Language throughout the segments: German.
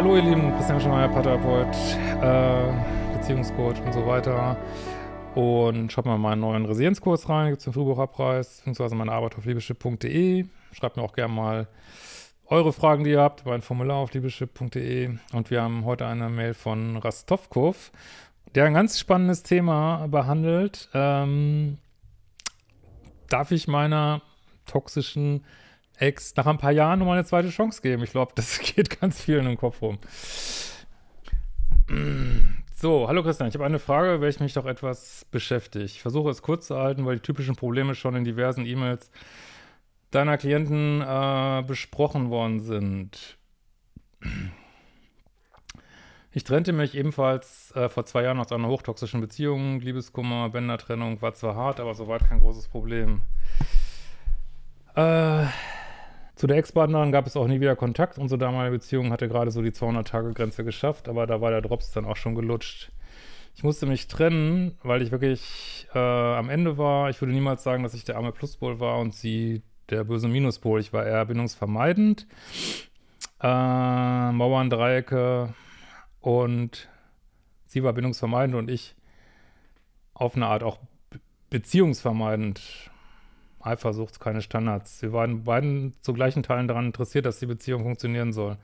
hallo ihr Lieben, Christian Schneider, Paterpold, äh, Beziehungscoach und so weiter. Und schaut mal meinen neuen Resilienzkurs rein, gibt es den Frühbucher beziehungsweise meine Arbeit auf liebeschipp.de. Schreibt mir auch gerne mal eure Fragen, die ihr habt, über ein Formular auf liebeschipp.de. Und wir haben heute eine Mail von Rastovkov, der ein ganz spannendes Thema behandelt. Ähm, darf ich meiner toxischen Ex nach ein paar Jahren nochmal eine zweite Chance geben. Ich glaube, das geht ganz vielen im Kopf rum. So, hallo Christian, ich habe eine Frage, welche mich doch etwas beschäftigt. Ich versuche es kurz zu halten, weil die typischen Probleme schon in diversen E-Mails deiner Klienten äh, besprochen worden sind. Ich trennte mich ebenfalls äh, vor zwei Jahren aus einer hochtoxischen Beziehung. Liebeskummer, Bändertrennung war zwar hart, aber soweit kein großes Problem. Äh, zu der Ex-Partnerin gab es auch nie wieder Kontakt. Unsere damalige Beziehung hatte gerade so die 200-Tage-Grenze geschafft, aber da war der Drops dann auch schon gelutscht. Ich musste mich trennen, weil ich wirklich äh, am Ende war. Ich würde niemals sagen, dass ich der arme Pluspol war und sie der böse Minuspol. Ich war eher bindungsvermeidend. Äh, Mauern, Dreiecke und sie war bindungsvermeidend und ich auf eine Art auch beziehungsvermeidend. Eifersucht, keine Standards. Sie waren beiden zu gleichen Teilen daran interessiert, dass die Beziehung funktionieren soll.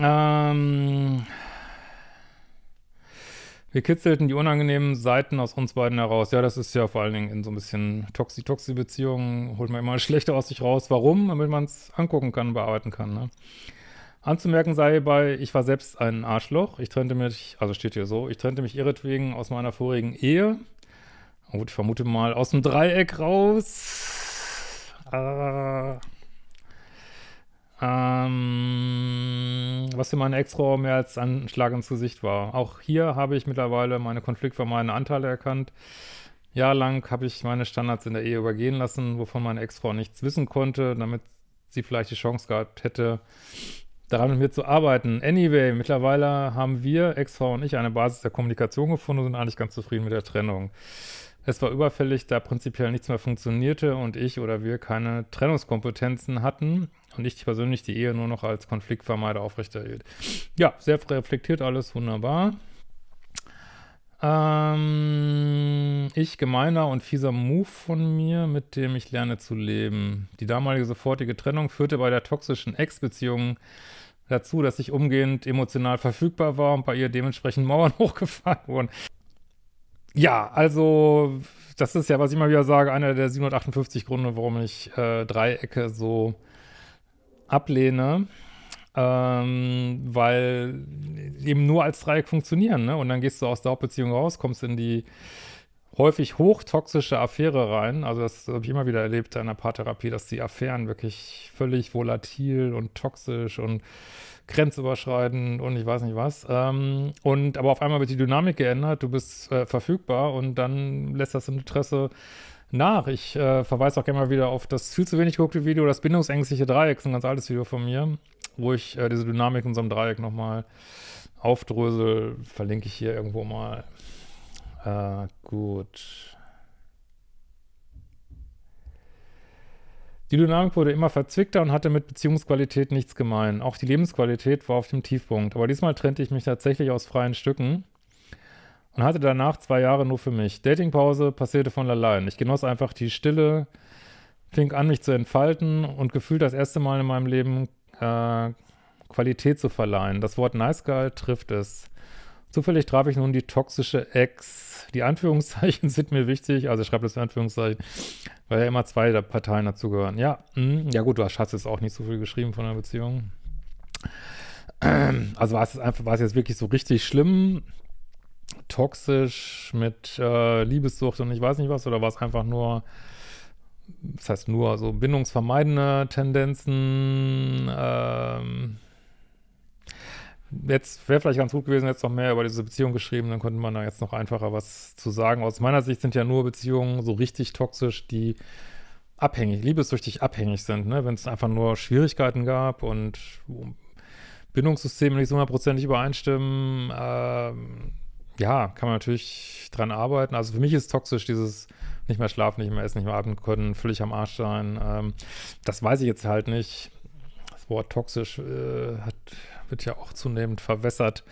Ähm wir kitzelten die unangenehmen Seiten aus uns beiden heraus. Ja, das ist ja vor allen Dingen in so ein bisschen Toxi-Toxi-Beziehungen, holt man immer schlechter aus sich raus. Warum? Damit man es angucken kann, bearbeiten kann. Ne? Anzumerken sei hierbei, ich war selbst ein Arschloch. Ich trennte mich, also steht hier so, ich trennte mich ihretwegen aus meiner vorigen Ehe. Oh, ich vermute mal aus dem Dreieck raus. Äh, ähm, was für meine Ex-Frau mehr als ein Schlag ins Gesicht war. Auch hier habe ich mittlerweile meine konfliktvermeidenden Anteile erkannt. Jahrelang habe ich meine Standards in der Ehe übergehen lassen, wovon meine Ex-Frau nichts wissen konnte, damit sie vielleicht die Chance gehabt hätte, daran mit mir zu arbeiten. Anyway, mittlerweile haben wir, Ex-Frau und ich, eine Basis der Kommunikation gefunden und sind eigentlich ganz zufrieden mit der Trennung. Es war überfällig, da prinzipiell nichts mehr funktionierte und ich oder wir keine Trennungskompetenzen hatten und ich persönlich die Ehe nur noch als Konfliktvermeider aufrechterhielt. Ja, sehr reflektiert alles, wunderbar. Ähm, ich gemeiner und fieser Move von mir, mit dem ich lerne zu leben. Die damalige sofortige Trennung führte bei der toxischen Ex-Beziehung dazu, dass ich umgehend emotional verfügbar war und bei ihr dementsprechend Mauern hochgefahren wurden. Ja, also das ist ja, was ich immer wieder sage, einer der 758 Gründe, warum ich äh, Dreiecke so ablehne. Ähm, weil eben nur als Dreieck funktionieren, ne? Und dann gehst du aus der Hauptbeziehung raus, kommst in die häufig hochtoxische Affäre rein. Also das habe ich immer wieder erlebt in der Paartherapie, dass die Affären wirklich völlig volatil und toxisch und grenzüberschreitend und ich weiß nicht was. Ähm, und aber auf einmal wird die Dynamik geändert, du bist äh, verfügbar und dann lässt das Interesse nach. Ich äh, verweise auch gerne mal wieder auf das viel zu wenig geguckte Video, das bindungsängstliche Dreieck, ist ein ganz altes Video von mir, wo ich äh, diese Dynamik in unserem Dreieck nochmal aufdrösel. Verlinke ich hier irgendwo mal. Äh, gut. Die Dynamik wurde immer verzwickter und hatte mit Beziehungsqualität nichts gemein. Auch die Lebensqualität war auf dem Tiefpunkt. Aber diesmal trennte ich mich tatsächlich aus freien Stücken und hatte danach zwei Jahre nur für mich. Datingpause passierte von allein. Ich genoss einfach die Stille, fing an, mich zu entfalten und gefühlt das erste Mal in meinem Leben äh, Qualität zu verleihen. Das Wort Nice Girl trifft es. Zufällig traf ich nun die toxische Ex. Die Anführungszeichen sind mir wichtig, also ich schreibe das in Anführungszeichen, weil ja immer zwei Parteien dazugehören. Ja, mh, hm, ja gut, du hast jetzt auch nicht so viel geschrieben von der Beziehung. also war es einfach, war es jetzt wirklich so richtig schlimm, toxisch mit äh, Liebessucht und ich weiß nicht was, oder war es einfach nur, das heißt nur so bindungsvermeidende Tendenzen, ähm, jetzt wäre vielleicht ganz gut gewesen, jetzt noch mehr über diese Beziehung geschrieben, dann könnte man da jetzt noch einfacher was zu sagen. Aus meiner Sicht sind ja nur Beziehungen so richtig toxisch, die abhängig, liebessüchtig abhängig sind, ne? Wenn es einfach nur Schwierigkeiten gab und Bindungssysteme nicht so hundertprozentig übereinstimmen, ähm, ja, kann man natürlich dran arbeiten. Also für mich ist toxisch dieses nicht mehr schlafen, nicht mehr essen, nicht mehr atmen können, völlig am Arsch sein. Ähm, das weiß ich jetzt halt nicht. Das Wort toxisch äh, hat wird ja auch zunehmend verwässert.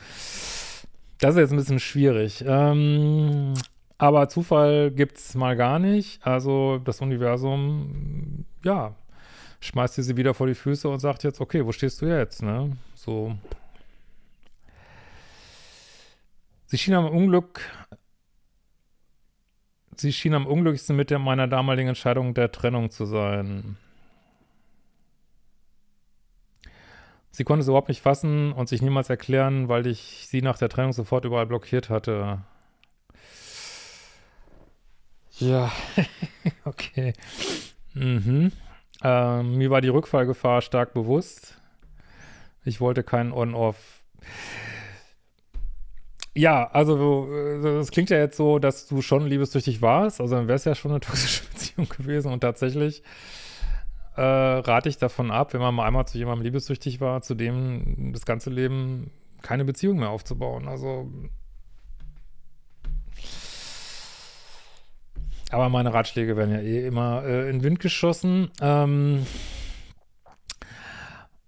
Das ist jetzt ein bisschen schwierig. Ähm, aber Zufall gibt es mal gar nicht. Also das Universum, ja, schmeißt dir sie wieder vor die Füße und sagt jetzt, okay, wo stehst du jetzt? Ne? So. Sie schien am Unglück, sie schien am unglücklichsten mit der, meiner damaligen Entscheidung der Trennung zu sein. Sie konnte es überhaupt nicht fassen und sich niemals erklären, weil ich sie nach der Trennung sofort überall blockiert hatte. Ja, okay. Mhm. Ähm, mir war die Rückfallgefahr stark bewusst. Ich wollte keinen On-Off. Ja, also das äh, klingt ja jetzt so, dass du schon liebesdüchtig warst. Also dann wäre es ja schon eine toxische Beziehung gewesen. Und tatsächlich äh, rate ich davon ab, wenn man mal einmal zu jemandem liebessüchtig war, zu dem das ganze Leben keine Beziehung mehr aufzubauen. Also. Aber meine Ratschläge werden ja eh immer äh, in den Wind geschossen. Ähm.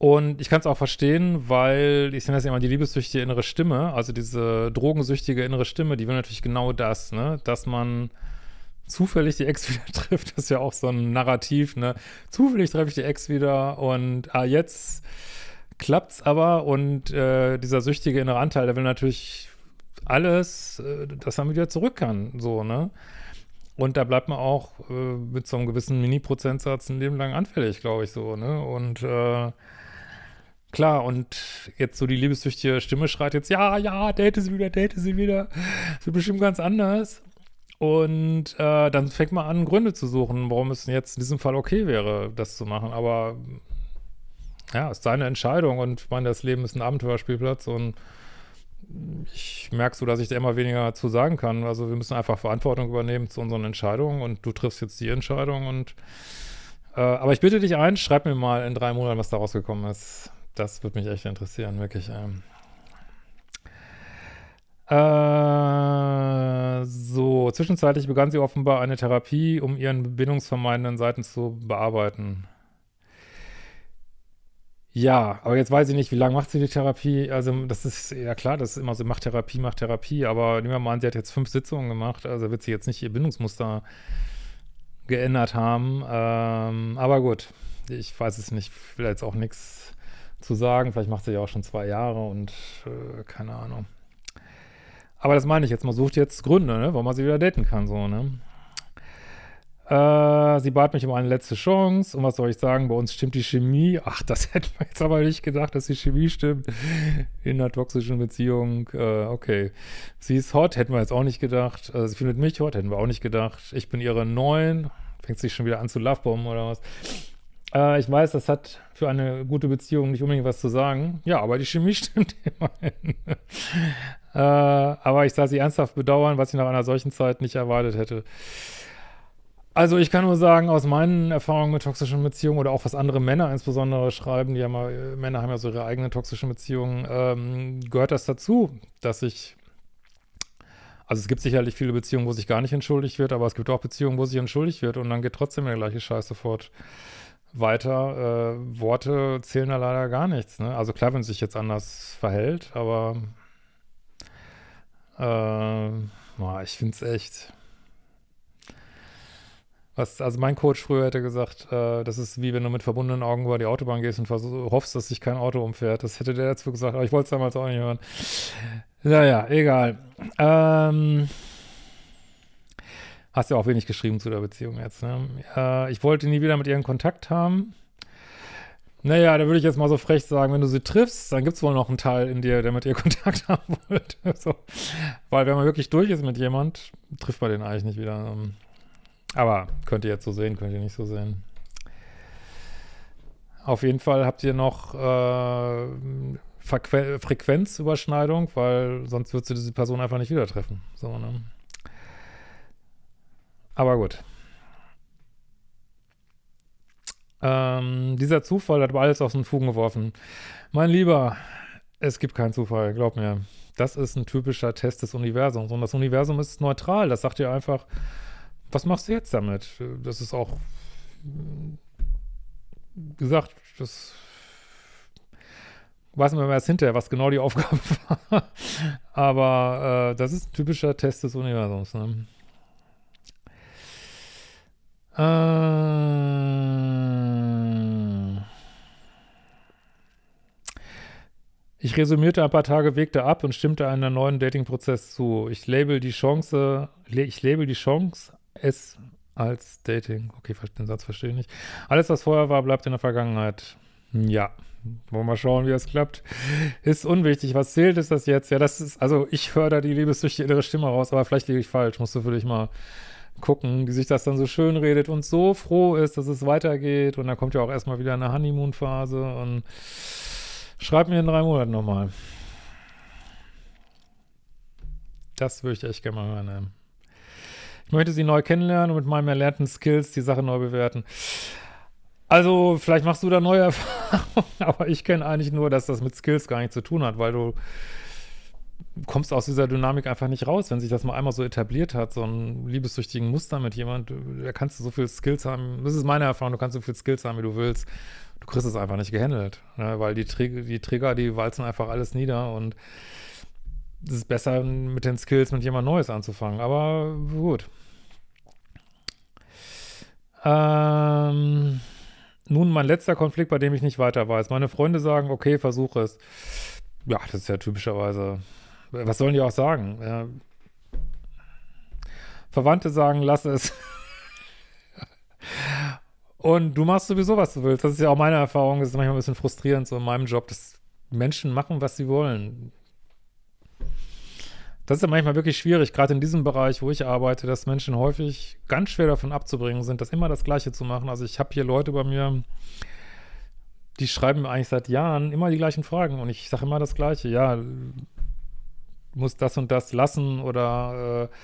Und ich kann es auch verstehen, weil ich nenne das immer die liebessüchtige innere Stimme, also diese drogensüchtige innere Stimme, die will natürlich genau das, ne? dass man zufällig die Ex wieder trifft, das ist ja auch so ein Narrativ, ne? Zufällig treffe ich die Ex wieder und ah, jetzt klappt's aber und äh, dieser süchtige innere Anteil, der will natürlich alles, äh, dass er wieder zurück kann, so, ne? Und da bleibt man auch äh, mit so einem gewissen Mini-Prozentsatz ein Leben lang anfällig, glaube ich, so, ne? Und äh, Klar, und jetzt so die liebessüchtige Stimme schreit jetzt, ja, ja, date sie wieder, date sie wieder. Das wird bestimmt ganz anders. Und äh, dann fängt man an, Gründe zu suchen, warum es jetzt in diesem Fall okay wäre, das zu machen. Aber ja, es ist seine Entscheidung und ich meine, das Leben ist ein Abenteuerspielplatz und ich merke so, dass ich da immer weniger zu sagen kann. Also wir müssen einfach Verantwortung übernehmen zu unseren Entscheidungen und du triffst jetzt die Entscheidung und äh, aber ich bitte dich ein, schreib mir mal in drei Monaten, was da rausgekommen ist. Das würde mich echt interessieren, wirklich. Ähm. Äh, so, zwischenzeitlich begann sie offenbar eine Therapie, um ihren bindungsvermeidenden Seiten zu bearbeiten. Ja, aber jetzt weiß ich nicht, wie lange macht sie die Therapie? Also, das ist ja klar, das ist immer so, macht Therapie, macht Therapie, aber nehmen wir mal an, sie hat jetzt fünf Sitzungen gemacht, also wird sie jetzt nicht ihr Bindungsmuster geändert haben. Ähm, aber gut, ich weiß es nicht, will jetzt auch nichts zu sagen. Vielleicht macht sie ja auch schon zwei Jahre und äh, keine Ahnung. Aber das meine ich jetzt. Man sucht jetzt Gründe, ne? warum man sie wieder daten kann, so, ne? Äh, sie bat mich um eine letzte Chance. Und was soll ich sagen? Bei uns stimmt die Chemie. Ach, das hätten wir jetzt aber nicht gedacht, dass die Chemie stimmt. In einer toxischen Beziehung. Äh, okay. Sie ist hot, hätten wir jetzt auch nicht gedacht. Äh, sie findet mich hot, hätten wir auch nicht gedacht. Ich bin ihre neun. Fängt sich schon wieder an zu lovebomben oder was? Äh, ich weiß, das hat für eine gute Beziehung nicht unbedingt was zu sagen. Ja, aber die Chemie stimmt immerhin. äh, aber ich sah sie ernsthaft bedauern, was ich nach einer solchen Zeit nicht erwartet hätte. Also ich kann nur sagen, aus meinen Erfahrungen mit toxischen Beziehungen oder auch was andere Männer insbesondere schreiben, die haben ja, Männer haben ja so ihre eigenen toxischen Beziehungen, ähm, gehört das dazu, dass ich, also es gibt sicherlich viele Beziehungen, wo sich gar nicht entschuldigt wird, aber es gibt auch Beziehungen, wo sich entschuldigt wird und dann geht trotzdem der gleiche Scheiß sofort weiter äh, Worte zählen da leider gar nichts. Ne? Also klar, wenn sich jetzt anders verhält, aber äh, boah, ich finde es echt. Was, also mein Coach früher hätte gesagt, äh, das ist wie wenn du mit verbundenen Augen über die Autobahn gehst und hoffst, dass sich kein Auto umfährt. Das hätte der dazu gesagt, aber ich wollte es damals auch nicht hören. Naja, egal. Ähm, Hast ja auch wenig geschrieben zu der Beziehung jetzt. Ne? Äh, ich wollte nie wieder mit ihr in Kontakt haben. Naja, da würde ich jetzt mal so frech sagen, wenn du sie triffst, dann gibt es wohl noch einen Teil in dir, der mit ihr Kontakt haben wollte. so. Weil wenn man wirklich durch ist mit jemand, trifft man den eigentlich nicht wieder. Ähm, aber könnt ihr jetzt so sehen, könnt ihr nicht so sehen. Auf jeden Fall habt ihr noch äh, Frequenzüberschneidung, weil sonst würdest du diese Person einfach nicht wieder treffen. So, ne? Aber gut. Ähm, dieser Zufall hat alles aus den Fugen geworfen. Mein Lieber, es gibt keinen Zufall, glaub mir. Das ist ein typischer Test des Universums. Und das Universum ist neutral. Das sagt dir einfach, was machst du jetzt damit? Das ist auch hm, gesagt, das weiß man erst hinterher, was genau die Aufgabe war. Aber äh, das ist ein typischer Test des Universums. Ne? Äh. ich resümierte ein paar Tage, wegte ab und stimmte einem neuen Dating-Prozess zu. Ich label die Chance, ich label die Chance, es als Dating. Okay, den Satz verstehe ich nicht. Alles, was vorher war, bleibt in der Vergangenheit. Ja, wollen wir mal schauen, wie das klappt. Ist unwichtig. Was zählt, ist das jetzt. Ja, das ist, also ich höre da die liebessüchtige innere Stimme raus, aber vielleicht liege ich falsch. Musst du für dich mal gucken, die sich das dann so schön redet und so froh ist, dass es weitergeht. Und dann kommt ja auch erstmal wieder eine Honeymoon-Phase und schreib mir in drei Monaten nochmal. Das würde ich echt gerne mal hören. Ähm. Ich möchte sie neu kennenlernen und mit meinen erlernten Skills die Sache neu bewerten. Also, vielleicht machst du da neue Erfahrungen, aber ich kenne eigentlich nur, dass das mit Skills gar nichts zu tun hat, weil du kommst aus dieser Dynamik einfach nicht raus, wenn sich das mal einmal so etabliert hat, so ein liebessüchtigen Muster mit jemand, da kannst du so viel Skills haben, das ist meine Erfahrung, du kannst so viel Skills haben, wie du willst, du kriegst es einfach nicht gehandelt, ne? weil die, Träger, die Trigger, die walzen einfach alles nieder und es ist besser, mit den Skills mit jemand Neues anzufangen, aber gut. Ähm, nun, mein letzter Konflikt, bei dem ich nicht weiter weiß. Meine Freunde sagen, okay, versuche es. Ja, das ist ja typischerweise was sollen die auch sagen? Ja. Verwandte sagen, lass es. Und du machst sowieso, was du willst. Das ist ja auch meine Erfahrung. Das ist manchmal ein bisschen frustrierend so in meinem Job, dass Menschen machen, was sie wollen. Das ist ja manchmal wirklich schwierig, gerade in diesem Bereich, wo ich arbeite, dass Menschen häufig ganz schwer davon abzubringen sind, das immer das Gleiche zu machen. Also ich habe hier Leute bei mir, die schreiben mir eigentlich seit Jahren immer die gleichen Fragen und ich sage immer das Gleiche. Ja, muss das und das lassen oder äh,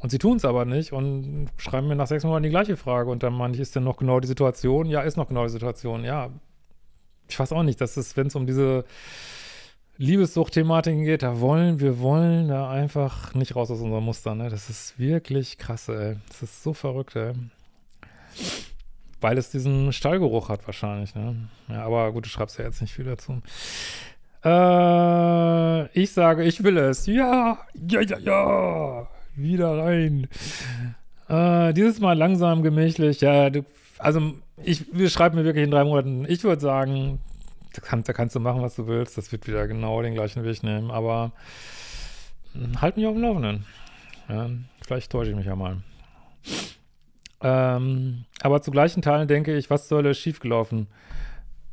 und sie tun es aber nicht und schreiben mir nach sechs Monaten die gleiche Frage und dann meine ich, ist denn noch genau die Situation? Ja, ist noch genau die Situation, ja. Ich weiß auch nicht, dass es, wenn es um diese Liebessucht-Thematiken geht, da wollen, wir wollen da einfach nicht raus aus unserem Muster, ne? Das ist wirklich krass, ey. Das ist so verrückt, ey. Weil es diesen Stallgeruch hat wahrscheinlich, ne? Ja, aber gut, du schreibst ja jetzt nicht viel dazu. Äh, ich sage, ich will es. Ja, ja, ja, ja. Wieder rein. Äh, dieses Mal langsam, gemächlich. Ja, du, also ich, wir schreiben mir wirklich in drei Monaten. Ich würde sagen, da kannst, da kannst du machen, was du willst. Das wird wieder genau den gleichen Weg nehmen. Aber hm, halt mich auf dem Laufenden. Ja, vielleicht täusche ich mich ja mal. Ähm, aber zu gleichen Teilen denke ich, was soll schiefgelaufen?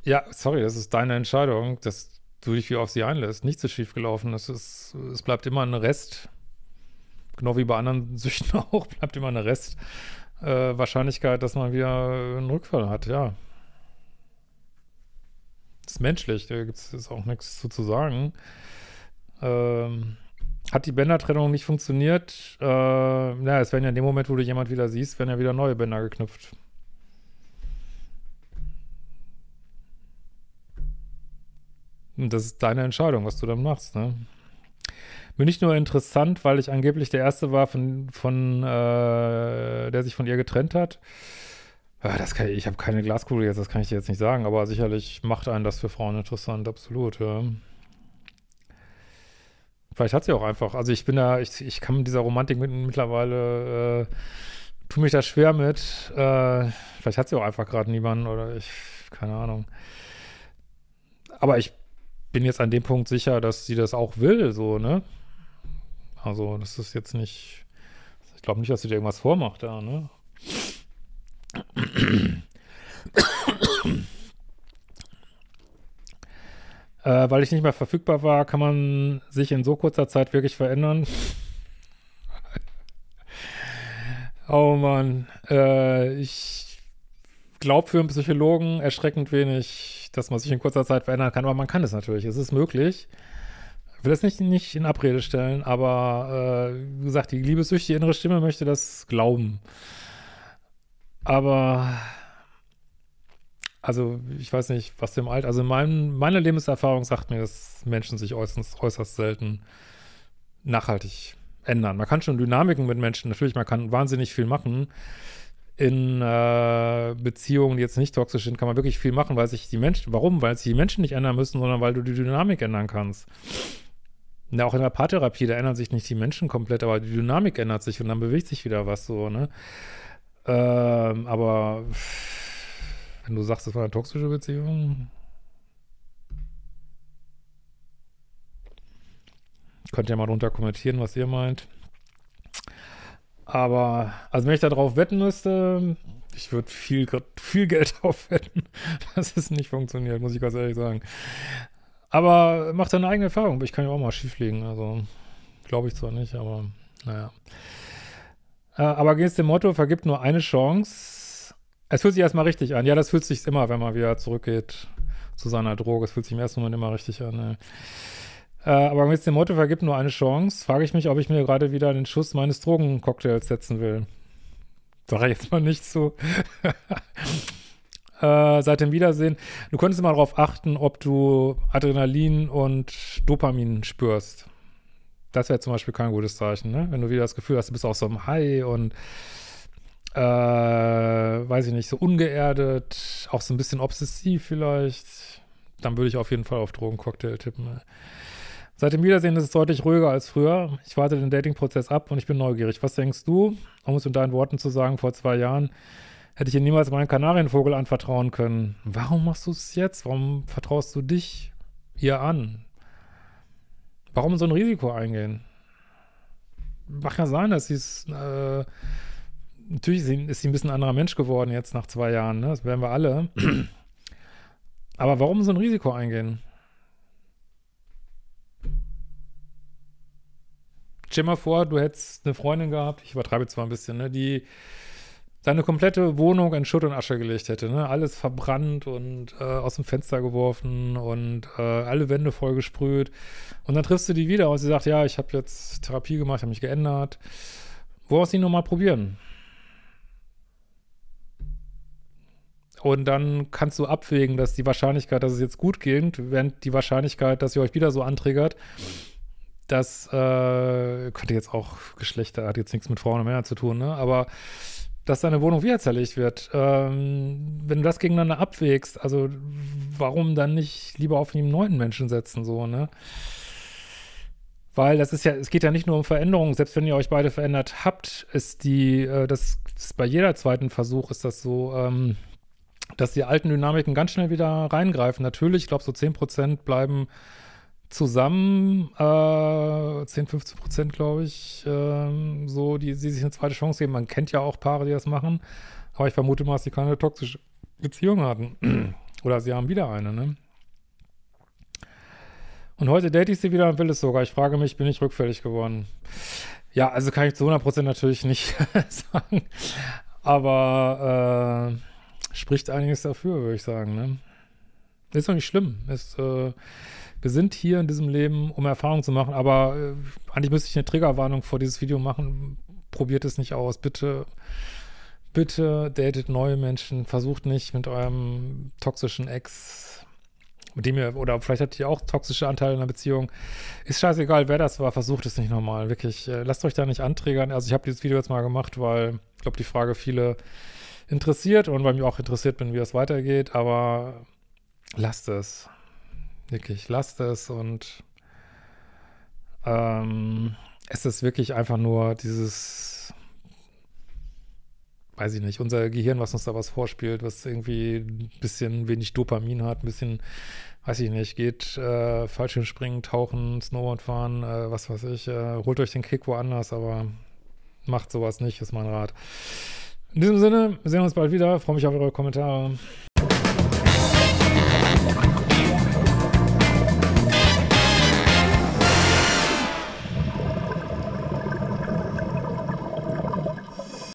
Ja, sorry, das ist deine Entscheidung. Das du dich wie auf sie einlässt. Nichts ist schiefgelaufen. Es, ist, es bleibt immer ein Rest, genau wie bei anderen Süchten auch, bleibt immer eine Restwahrscheinlichkeit, äh, dass man wieder einen Rückfall hat, ja. Ist menschlich, da gibt es auch nichts zu, zu sagen. Ähm, hat die Bändertrennung nicht funktioniert? Äh, naja, es werden ja in dem Moment, wo du jemand wieder siehst, werden ja wieder neue Bänder geknüpft. Und das ist deine Entscheidung, was du dann machst, ne? Bin ich nur interessant, weil ich angeblich der Erste war, von, von äh, der sich von ihr getrennt hat. Ah, das kann ich, ich habe keine Glaskugel jetzt, das kann ich dir jetzt nicht sagen, aber sicherlich macht einen das für Frauen interessant, absolut, ja. Vielleicht hat sie auch einfach, also ich bin da, ich, ich kann mit dieser Romantik mit, mittlerweile, äh, tue mich da schwer mit, äh, vielleicht hat sie auch einfach gerade niemanden oder ich, keine Ahnung. Aber ich bin jetzt an dem Punkt sicher, dass sie das auch will, so, ne? Also, das ist jetzt nicht. Ich glaube nicht, dass sie dir irgendwas vormacht da, ne? äh, weil ich nicht mehr verfügbar war, kann man sich in so kurzer Zeit wirklich verändern. oh Mann. Äh, ich glaube für einen Psychologen erschreckend wenig dass man sich in kurzer Zeit verändern kann, aber man kann es natürlich. Es ist möglich. Ich will das nicht, nicht in Abrede stellen, aber äh, wie gesagt, die liebesüchtige innere Stimme möchte das glauben. Aber also ich weiß nicht, was dem Alter, also mein, meine Lebenserfahrung sagt mir, dass Menschen sich äußerst, äußerst selten nachhaltig ändern. Man kann schon Dynamiken mit Menschen, natürlich, man kann wahnsinnig viel machen, in äh, Beziehungen, die jetzt nicht toxisch sind, kann man wirklich viel machen, weil sich die Menschen, warum? Weil sich die Menschen nicht ändern müssen, sondern weil du die Dynamik ändern kannst. Ja, auch in der Paartherapie, da ändern sich nicht die Menschen komplett, aber die Dynamik ändert sich und dann bewegt sich wieder was so, ne? Ähm, aber wenn du sagst, das war eine toxische Beziehung, könnt ihr mal drunter kommentieren, was ihr meint. Aber, also wenn ich darauf wetten müsste, ich würde viel, viel Geld darauf wetten, dass es nicht funktioniert, muss ich ganz ehrlich sagen. Aber mach deine eigene Erfahrung. Ich kann ja auch mal schieflegen. Also glaube ich zwar nicht, aber naja. Äh, aber gehst dem Motto, vergibt nur eine Chance. Es fühlt sich erstmal richtig an. Ja, das fühlt sich immer, wenn man wieder zurückgeht zu seiner Droge. Es fühlt sich im ersten Moment immer richtig an. Ne? Äh, aber mit dem Motto vergibt nur eine Chance, frage ich mich, ob ich mir gerade wieder den Schuss meines Drogencocktails setzen will. Sag ich jetzt mal nicht zu. äh, seit dem Wiedersehen. Du könntest mal darauf achten, ob du Adrenalin und Dopamin spürst. Das wäre zum Beispiel kein gutes Zeichen, ne? Wenn du wieder das Gefühl hast, du bist auch so einem High und äh, weiß ich nicht, so ungeerdet, auch so ein bisschen obsessiv vielleicht, dann würde ich auf jeden Fall auf Drogencocktail tippen. Ne? Seit dem Wiedersehen ist es deutlich ruhiger als früher. Ich warte den Dating-Prozess ab und ich bin neugierig. Was denkst du, um es in deinen Worten zu sagen, vor zwei Jahren hätte ich dir niemals meinen Kanarienvogel anvertrauen können. Warum machst du es jetzt? Warum vertraust du dich ihr an? Warum so ein Risiko eingehen? Mag ja sein, dass sie es... Äh, natürlich ist sie, ein bisschen ein anderer Mensch geworden jetzt nach zwei Jahren. Ne? Das werden wir alle. Aber warum so ein Risiko eingehen? Stell mal vor, du hättest eine Freundin gehabt, ich übertreibe jetzt mal ein bisschen, ne, die deine komplette Wohnung in Schutt und Asche gelegt hätte, ne? Alles verbrannt und äh, aus dem Fenster geworfen und äh, alle Wände vollgesprüht. Und dann triffst du die wieder und sie sagt, ja, ich habe jetzt Therapie gemacht, habe mich geändert. Woraus sie nochmal probieren? Und dann kannst du abwägen, dass die Wahrscheinlichkeit, dass es jetzt gut geht, während die Wahrscheinlichkeit, dass ihr euch wieder so antriggert, dass, äh, könnte jetzt auch Geschlechter, hat jetzt nichts mit Frauen und Männern zu tun, ne? aber dass deine Wohnung wieder zerlegt wird. Ähm, wenn du das gegeneinander abwägst, also warum dann nicht lieber auf einen neuen Menschen setzen, so, ne? Weil das ist ja, es geht ja nicht nur um Veränderungen, selbst wenn ihr euch beide verändert habt, ist die, äh, das ist bei jeder zweiten Versuch ist das so, ähm, dass die alten Dynamiken ganz schnell wieder reingreifen. Natürlich, ich glaube, so 10% bleiben zusammen äh, 10, 15 Prozent, glaube ich, ähm, so, die, die sich eine zweite Chance geben. Man kennt ja auch Paare, die das machen, aber ich vermute mal, dass sie keine toxische Beziehung hatten. Oder sie haben wieder eine, ne? Und heute date ich sie wieder und will es sogar. Ich frage mich, bin ich rückfällig geworden? Ja, also kann ich zu 100 Prozent natürlich nicht sagen. Aber äh, spricht einiges dafür, würde ich sagen, ne? Ist doch nicht schlimm. Ist, äh, wir sind hier in diesem Leben, um Erfahrungen zu machen, aber äh, eigentlich müsste ich eine Triggerwarnung vor dieses Video machen. Probiert es nicht aus. Bitte, bitte datet neue Menschen. Versucht nicht mit eurem toxischen Ex, mit dem ihr, oder vielleicht habt ihr auch toxische Anteile in einer Beziehung. Ist scheißegal, wer das war. Versucht es nicht nochmal. Wirklich, äh, lasst euch da nicht anträgern. Also ich habe dieses Video jetzt mal gemacht, weil ich glaube, die Frage viele interessiert und weil mir auch interessiert bin, wie das weitergeht, aber lasst es. Wirklich, lasst es und ähm, es ist wirklich einfach nur dieses, weiß ich nicht, unser Gehirn, was uns da was vorspielt, was irgendwie ein bisschen wenig Dopamin hat, ein bisschen, weiß ich nicht, geht äh, Fallschirmspringen, Tauchen, Snowboard fahren, äh, was weiß ich, äh, holt euch den Kick woanders, aber macht sowas nicht, ist mein Rat. In diesem Sinne, wir sehen uns bald wieder, freue mich auf eure Kommentare.